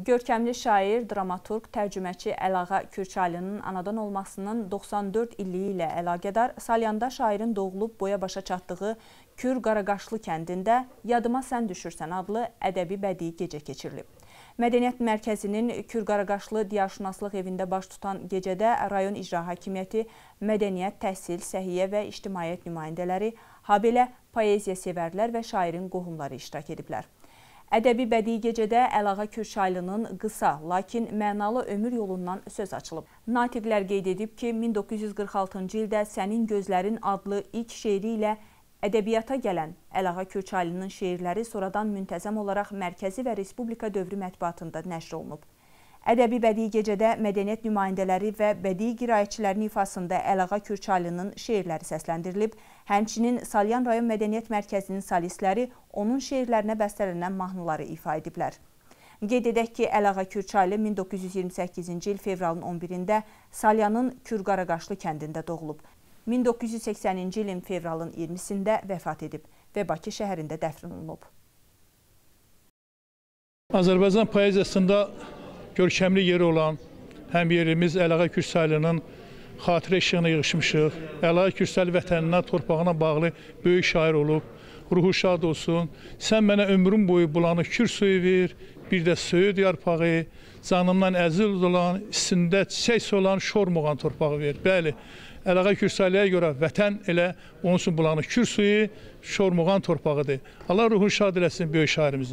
Görkəmli şair, dramaturq, tərcüməçi Əlağa Kürçalinin anadan olmasının 94 illiyi ilə əlaqədar Salyanda şairin doğulub boya başa çatdığı Kür Qaraqaşlı kəndində Yadıma sən düşürsən adlı ədəbi bədii gecə keçirilib. Mədəniyyət Mərkəzinin Kür Qaraqaşlı Diyarşünaslıq evində baş tutan gecədə rayon icra hakimiyyəti, mədəniyyət, təhsil, səhiyyə və ictimaiyyət nümayəndələri, habelə poeziya sevərlər və şairin qohumları iştirak ediblər. Ədəbi bədii gecədə Əlağa Kürşaylının qısa, lakin mənalı ömür yolundan söz açılıb. Natiqlər qeyd edib ki, 1946-cı ildə Sənin gözlərin adlı ilk şeiri ilə ədəbiyyata gələn Əlağa Kürçaylının şeirləri sonradan müntəzəm olaraq mərkəzi və respublika dövrü mətbuatında nəşr olunub. Ədəbi bədii gecədə mədəniyyət nümayəndələri və bədii qiraətçilərin ifasında Əlağa Kürçalının şeirləri səsləndirilib. Həmçinin Salyan rayon mədəniyyət mərkəzinin solistləri onun şeirlərinə bəstələnən mahnıları ifa ediblər. Qeyd edək ki, Əlağa Kürçaylı 1928-ci il fevralın 11-də Salyanın Kürqaraqaşlı kəndində doğulub. 1980-ci ilin fevralın 20-sində vəfat edib və Bakı şəhərində dəfn olunub. Azərbaycan poeziyasında görkəmli yeri olan həm yerimiz Əlağə Kürsəlinin xatirə işığına yığışmışıq. Əlağə Kürsəli vətəninə, torpağına bağlı böyük şair olub. Ruhu şad olsun. Sən mənə ömrüm boyu bulanıq kür suyu ver, bir də söyüd yarpağı, canımdan əzil olan, içində çiçək olan şormuğan torpağı ver. Bəli, Əlağə Kürsəliyə görə vətən elə onun üçün bulanıq kür suyu, şormuğan torpağıdır. Allah ruhun şad eləsin böyük şairimizin.